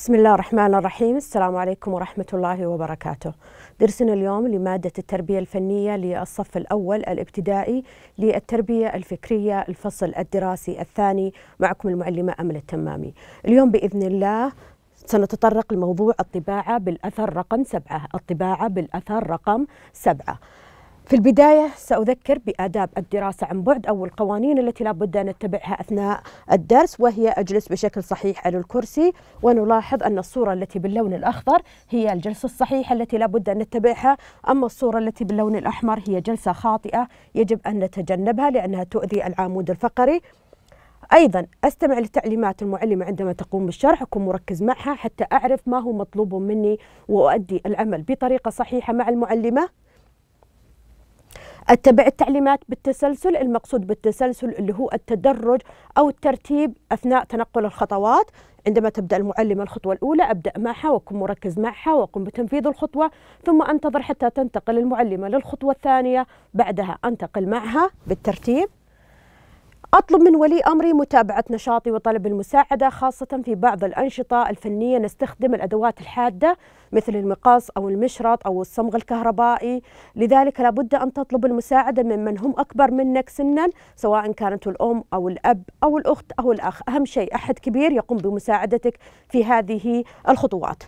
بسم الله الرحمن الرحيم السلام عليكم ورحمة الله وبركاته درسنا اليوم لمادة التربية الفنية للصف الأول الابتدائي للتربية الفكرية الفصل الدراسي الثاني معكم المعلمة أمل التمامي اليوم بإذن الله سنتطرق لموضوع الطباعة بالأثر رقم سبعة الطباعة بالأثر رقم سبعة في البداية سأذكر بآداب الدراسة عن بعد أو القوانين التي لابد أن نتبعها أثناء الدرس وهي أجلس بشكل صحيح على الكرسي ونلاحظ أن الصورة التي باللون الأخضر هي الجلسة الصحيحة التي لابد أن نتبعها أما الصورة التي باللون الأحمر هي جلسة خاطئة يجب أن نتجنبها لأنها تؤذي العمود الفقري أيضا أستمع لتعليمات المعلمة عندما تقوم بالشرح أكون مركز معها حتى أعرف ما هو مطلوب مني وأؤدي العمل بطريقة صحيحة مع المعلمة اتبع التعليمات بالتسلسل المقصود بالتسلسل اللي هو التدرج او الترتيب اثناء تنقل الخطوات عندما تبدا المعلمه الخطوه الاولى ابدا معها واكون مركز معها واقوم بتنفيذ الخطوه ثم انتظر حتى تنتقل المعلمه للخطوه الثانيه بعدها انتقل معها بالترتيب أطلب من ولي أمري متابعة نشاطي وطلب المساعدة خاصة في بعض الأنشطة الفنية نستخدم الأدوات الحادة مثل المقص أو المشرط أو الصمغ الكهربائي لذلك لابد أن تطلب المساعدة ممن هم أكبر منك سنا سواء كانت الأم أو الأب أو الأخت أو الأخ أهم شيء أحد كبير يقوم بمساعدتك في هذه الخطوات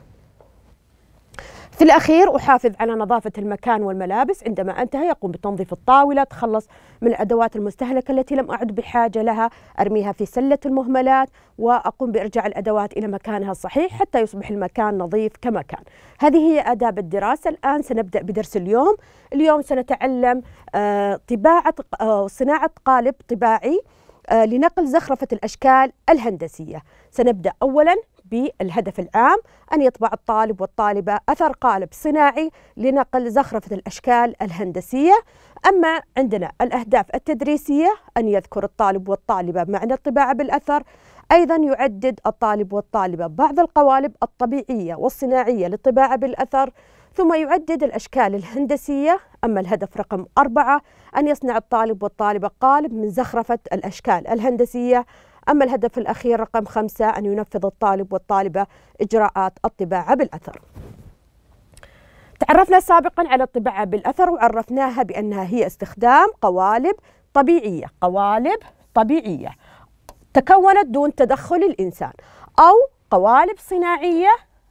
في الأخير أحافظ على نظافة المكان والملابس عندما أنتهي أقوم بتنظيف الطاولة تخلص من الأدوات المستهلكة التي لم أعد بحاجة لها أرميها في سلة المهملات وأقوم بإرجاع الأدوات إلى مكانها الصحيح حتى يصبح المكان نظيف كما كان هذه هي آداب الدراسة الآن سنبدأ بدرس اليوم اليوم سنتعلم آه، طباعة آه، صناعة قالب طباعي آه، لنقل زخرفة الأشكال الهندسية سنبدأ أولاً بالهدف العام أن يطبع الطالب والطالبة أثر قالب صناعي لنقل زخرفة الأشكال الهندسية أما عندنا الأهداف التدريسية أن يذكر الطالب والطالبة معنى الطباعة بالأثر أيضا يعدد الطالب والطالبة بعض القوالب الطبيعية والصناعية للطباعة بالأثر ثم يعدد الأشكال الهندسية أما الهدف رقم أربعة أن يصنع الطالب والطالبة قالب من زخرفة الأشكال الهندسية أما الهدف الأخير رقم خمسة أن ينفذ الطالب والطالبة إجراءات الطباعة بالأثر تعرفنا سابقا على الطباعة بالأثر وعرفناها بأنها هي استخدام قوالب طبيعية قوالب طبيعية تكونت دون تدخل الإنسان أو قوالب صناعية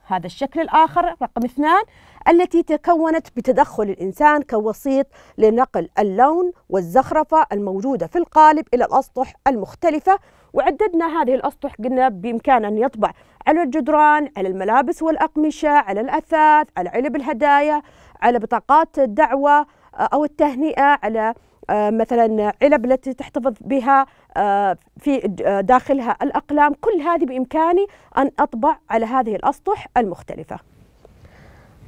هذا الشكل الآخر رقم اثنان التي تكونت بتدخل الإنسان كوسيط لنقل اللون والزخرفة الموجودة في القالب إلى الأسطح المختلفة وعددنا هذه الأسطح قلنا بإمكان أن يطبع على الجدران على الملابس والأقمشة على الأثاث على علب الهدايا على بطاقات الدعوة آه، أو التهنئة على آه، مثلا علب التي تحتفظ بها آه، في داخلها الأقلام كل هذه بإمكاني أن أطبع على هذه الأسطح المختلفة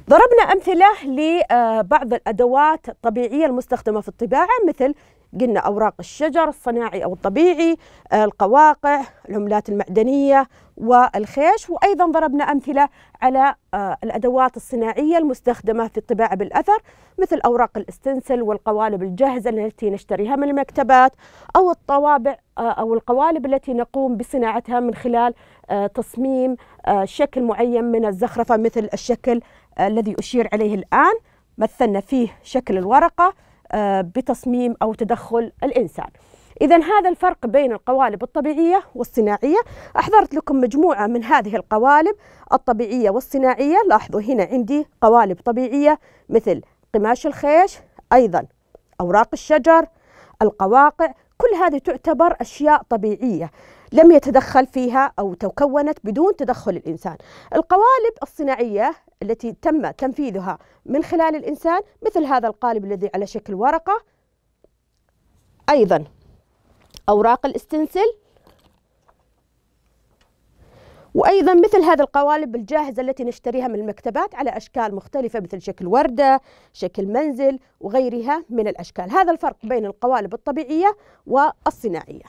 ضربنا أمثلة لبعض الأدوات الطبيعية المستخدمة في الطباعة مثل قلنا أوراق الشجر الصناعي أو الطبيعي آه، القواقع العملات المعدنية والخيش وأيضا ضربنا أمثلة على آه، الأدوات الصناعية المستخدمة في الطباعة بالأثر مثل أوراق الاستنسل والقوالب الجاهزة التي نشتريها من المكتبات أو الطوابع آه، أو القوالب التي نقوم بصناعتها من خلال تصميم شكل معين من الزخرفة مثل الشكل الذي أشير عليه الآن مثلنا فيه شكل الورقة آه، بتصميم أو تدخل الإنسان إذا هذا الفرق بين القوالب الطبيعية والصناعية أحضرت لكم مجموعة من هذه القوالب الطبيعية والصناعية لاحظوا هنا عندي قوالب طبيعية مثل قماش الخيش أيضا أوراق الشجر القواقع كل هذه تعتبر أشياء طبيعية لم يتدخل فيها أو تكونت بدون تدخل الإنسان القوالب الصناعية التي تم تنفيذها من خلال الإنسان مثل هذا القالب الذي على شكل ورقة أيضا أوراق الاستنسل وأيضا مثل هذه القوالب الجاهزة التي نشتريها من المكتبات على أشكال مختلفة مثل شكل وردة شكل منزل وغيرها من الأشكال هذا الفرق بين القوالب الطبيعية والصناعية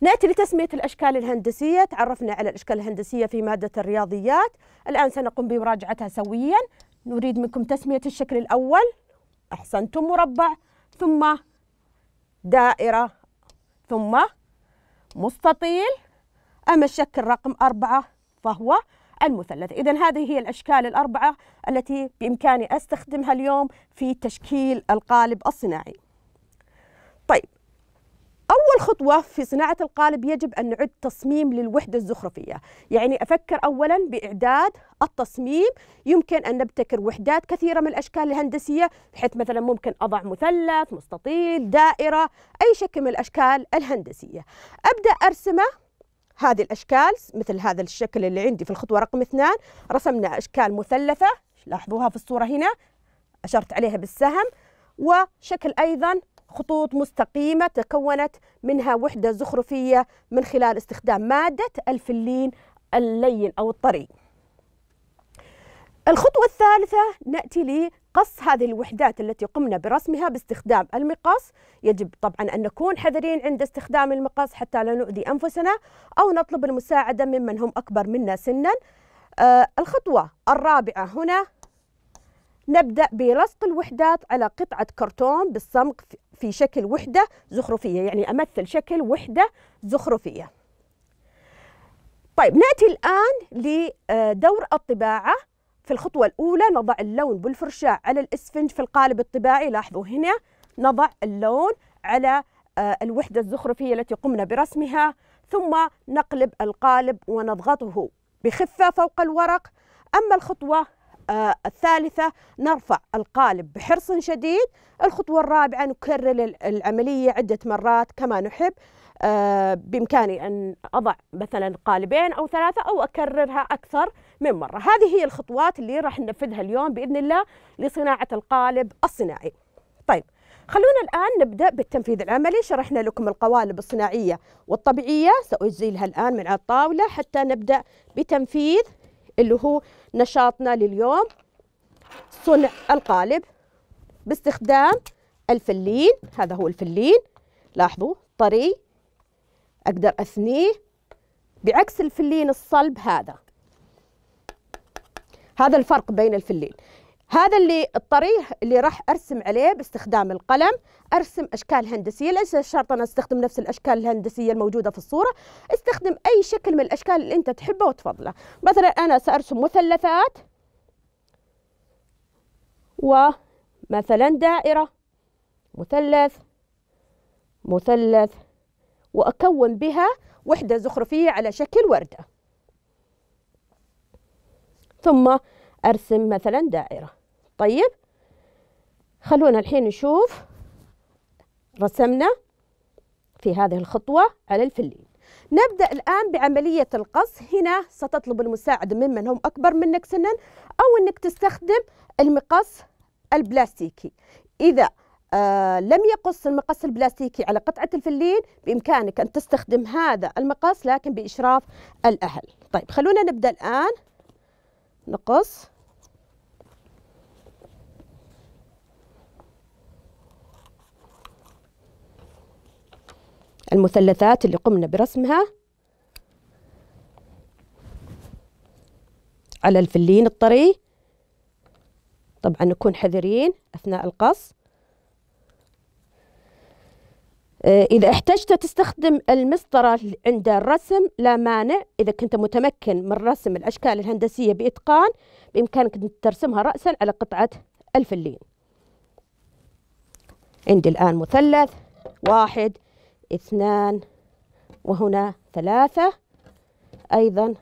نأتي لتسمية الأشكال الهندسية تعرفنا على الأشكال الهندسية في مادة الرياضيات الآن سنقوم بمراجعتها سويا نريد منكم تسمية الشكل الأول أحسنتم مربع ثم دائرة ثم مستطيل أما الشكل رقم أربعة فهو المثلث إذا هذه هي الأشكال الأربعة التي بإمكاني أستخدمها اليوم في تشكيل القالب الصناعي طيب أول خطوة في صناعة القالب يجب أن نعد تصميم للوحدة الزخرفية يعني أفكر أولا بإعداد التصميم يمكن أن نبتكر وحدات كثيرة من الأشكال الهندسية بحيث مثلا ممكن أضع مثلث مستطيل دائرة أي شكل من الأشكال الهندسية أبدأ أرسمه هذه الأشكال مثل هذا الشكل اللي عندي في الخطوة رقم اثنان رسمنا أشكال مثلثة لاحظوها في الصورة هنا أشرت عليها بالسهم وشكل أيضا خطوط مستقيمة تكونت منها وحدة زخرفية من خلال استخدام مادة الفلين اللين أو الطري الخطوة الثالثة نأتي قص هذه الوحدات التي قمنا برسمها باستخدام المقص يجب طبعا أن نكون حذرين عند استخدام المقص حتى لا نؤذي أنفسنا أو نطلب المساعدة ممن هم أكبر منا سنا آه الخطوة الرابعة هنا نبدأ بلصق الوحدات على قطعة كرتون بالصمغ في شكل وحدة زخرفية يعني أمثل شكل وحدة زخرفية طيب نأتي الآن لدور الطباعة في الخطوة الأولى نضع اللون بالفرشاة على الإسفنج في القالب الطباعي لاحظوا هنا نضع اللون على آه، الوحدة الزخرفية التي قمنا برسمها ثم نقلب القالب ونضغطه بخفة فوق الورق أما الخطوة آه، الثالثة نرفع القالب بحرص شديد الخطوة الرابعة نكرر العملية عدة مرات كما نحب آه، بإمكاني أن أضع مثلا قالبين أو ثلاثة أو أكررها أكثر من مرة هذه هي الخطوات اللي راح ننفذها اليوم بإذن الله لصناعة القالب الصناعي طيب خلونا الآن نبدأ بالتنفيذ العملي شرحنا لكم القوالب الصناعية والطبيعية سأزيلها الآن من على الطاولة حتى نبدأ بتنفيذ اللي هو نشاطنا لليوم صنع القالب باستخدام الفلين هذا هو الفلين لاحظوا طري أقدر أثنيه بعكس الفلين الصلب هذا هذا الفرق بين الفلين هذا اللي الطريح اللي راح ارسم عليه باستخدام القلم ارسم اشكال هندسيه ليس شرط انا استخدم نفس الاشكال الهندسيه الموجوده في الصوره استخدم اي شكل من الاشكال اللي انت تحبه وتفضله مثلا انا سارسم مثلثات ومثلا دائره مثلث مثلث واكون بها وحده زخرفيه على شكل ورده ثم أرسم مثلا دائرة طيب خلونا الحين نشوف رسمنا في هذه الخطوة على الفلين نبدأ الآن بعملية القص هنا ستطلب المساعدة ممن هم أكبر منك سنا أو أنك تستخدم المقص البلاستيكي إذا آه لم يقص المقص البلاستيكي على قطعة الفلين بإمكانك أن تستخدم هذا المقص لكن بإشراف الأهل طيب خلونا نبدأ الآن نقص المثلثات اللي قمنا برسمها على الفلين الطري طبعا نكون حذرين أثناء القص آه، إذا احتجت تستخدم المسطرة عند الرسم لا مانع إذا كنت متمكن من رسم الأشكال الهندسية بإتقان بإمكانك أن ترسمها رأسا على قطعة الفلين عندي الآن مثلث واحد اثنان وهنا ثلاثة أيضا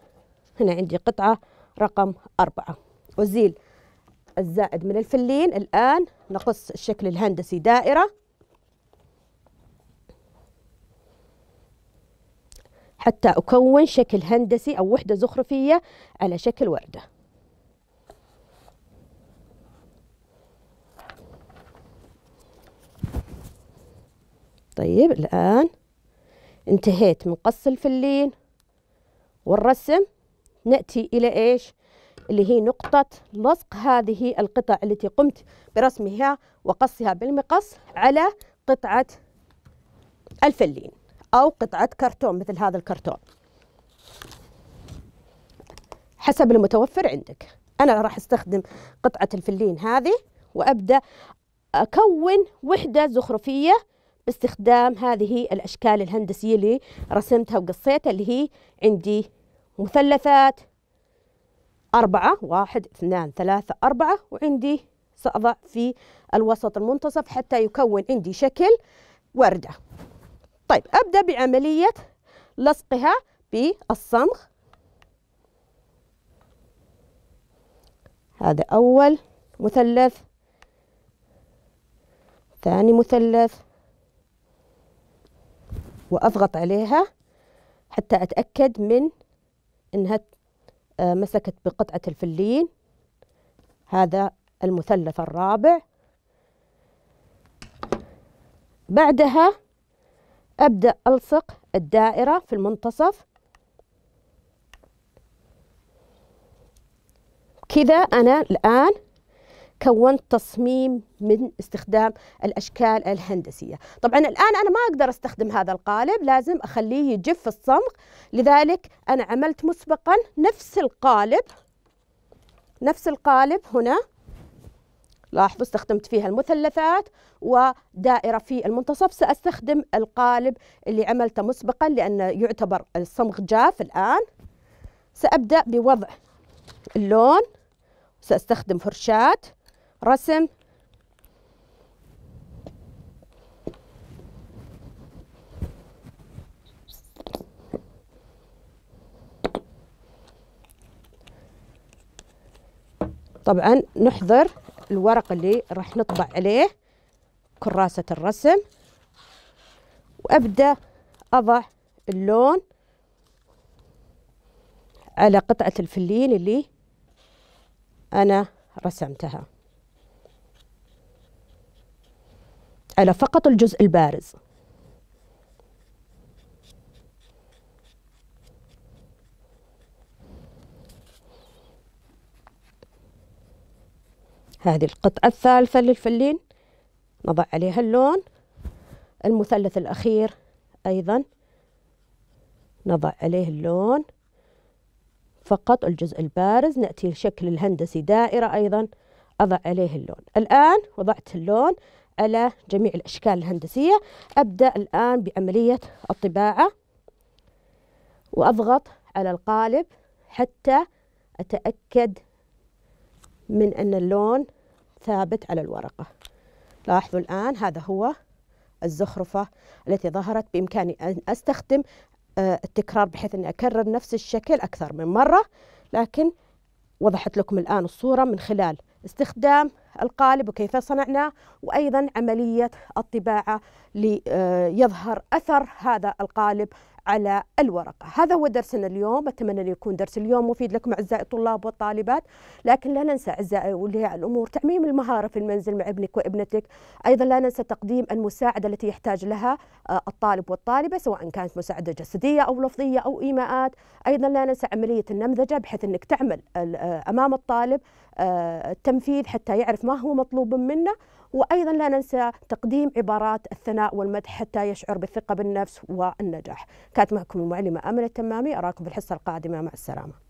هنا عندي قطعة رقم أربعة أزيل الزائد من الفلين الآن نقص الشكل الهندسي دائرة حتى أكون شكل هندسي أو وحدة زخرفية على شكل وردة طيب الآن انتهيت من قص الفلين والرسم نأتي إلى إيش؟ اللي هي نقطة لصق هذه القطع التي قمت برسمها وقصها بالمقص على قطعة الفلين أو قطعة كرتون مثل هذا الكرتون حسب المتوفر عندك أنا راح أستخدم قطعة الفلين هذه وأبدأ أكون وحدة زخرفية باستخدام هذه الأشكال الهندسية اللي رسمتها وقصيتها اللي هي عندي مثلثات أربعة واحد اثنان ثلاثة أربعة وعندي سأضع في الوسط المنتصف حتى يكون عندي شكل وردة طيب أبدأ بعملية لصقها بالصمغ هذا أول مثلث ثاني مثلث وأضغط عليها حتى أتأكد من أنها آه، مسكت بقطعة الفلين هذا المثلث الرابع بعدها أبدأ ألصق الدائرة في المنتصف كذا أنا الآن كونت تصميم من استخدام الأشكال الهندسية طبعا الآن أنا ما أقدر أستخدم هذا القالب لازم أخليه يجف الصمغ لذلك أنا عملت مسبقا نفس القالب نفس القالب هنا لاحظوا استخدمت فيها المثلثات ودائرة في المنتصف سأستخدم القالب اللي عملته مسبقا لأنه يعتبر الصمغ جاف الآن سأبدأ بوضع اللون سأستخدم فرشاة رسم طبعا نحضر الورق اللي راح نطبع عليه كراسة الرسم وأبدأ أضع اللون على قطعة الفلين اللي أنا رسمتها على فقط الجزء البارز هذه القطعة الثالثة للفلين نضع عليها اللون المثلث الأخير أيضا نضع عليه اللون فقط الجزء البارز نأتي لشكل الهندسي دائرة أيضا أضع عليه اللون الآن وضعت اللون على جميع الأشكال الهندسية أبدأ الآن بعملية الطباعة وأضغط على القالب حتى أتأكد من أن اللون ثابت على الورقة لاحظوا الآن هذا هو الزخرفة التي ظهرت بإمكاني أن أستخدم آه، التكرار بحيث أني أكرر نفس الشكل أكثر من مرة لكن وضحت لكم الآن الصورة من خلال استخدام القالب وكيف صنعناه وأيضا عملية الطباعة ليظهر آه، أثر هذا القالب على الورقة هذا هو درسنا اليوم أتمنى أن يكون درس اليوم مفيد لكم أعزائي الطلاب والطالبات لكن لا ننسى أعزائي أولياء الأمور تعميم المهارة في المنزل مع ابنك وابنتك أيضا لا ننسى تقديم المساعدة التي يحتاج لها آه، الطالب والطالبة سواء كانت مساعدة جسدية أو لفظية أو إيماءات أيضا لا ننسى عملية النمذجة بحيث أنك تعمل آه، أمام الطالب آه، التنفيذ حتى يعرف ما هو مطلوب منه وأيضا لا ننسى تقديم عبارات الثناء والمدح حتى يشعر بالثقة بالنفس والنجاح كانت معكم المعلمة أمل التمامي أراكم في الحصة القادمة مع السلامة